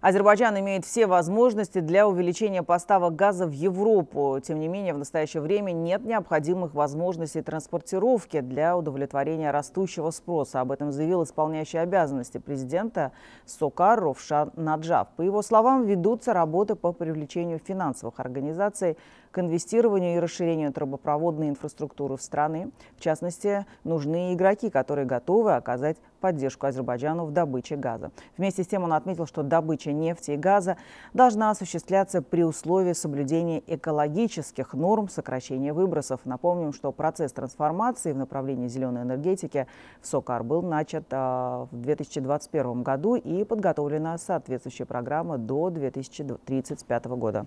Азербайджан имеет все возможности для увеличения поставок газа в Европу. Тем не менее, в настоящее время нет необходимых возможностей транспортировки для удовлетворения растущего спроса. Об этом заявил исполняющий обязанности президента Сокар Ровшан Наджав. По его словам, ведутся работы по привлечению финансовых организаций к инвестированию и расширению трубопроводной инфраструктуры в страны. В частности, нужны игроки, которые готовы оказать поддержку Азербайджану в добыче газа. Вместе с тем он отметил, что добыча нефти и газа должна осуществляться при условии соблюдения экологических норм сокращения выбросов. Напомним, что процесс трансформации в направлении зеленой энергетики в СОКАР был начат а, в 2021 году и подготовлена соответствующая программа до 2035 года.